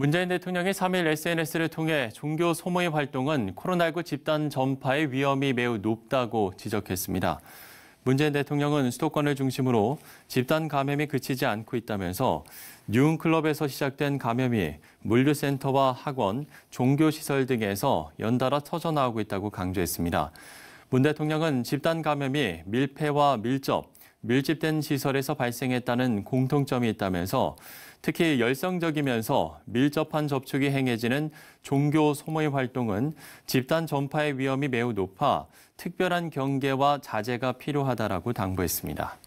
문재인 대통령이 3일 SNS를 통해 종교 소모의 활동은 코로나19 집단 전파의 위험이 매우 높다고 지적했습니다. 문재인 대통령은 수도권을 중심으로 집단 감염이 그치지 않고 있다면서 뉴클럽에서 시작된 감염이 물류센터와 학원, 종교시설 등에서 연달아 터져나오고 있다고 강조했습니다. 문 대통령은 집단 감염이 밀폐와 밀접, 밀집된 시설에서 발생했다는 공통점이 있다면서 특히 열성적이면서 밀접한 접촉이 행해지는 종교 소모의 활동은 집단 전파의 위험이 매우 높아 특별한 경계와 자제가 필요하다고 당부했습니다.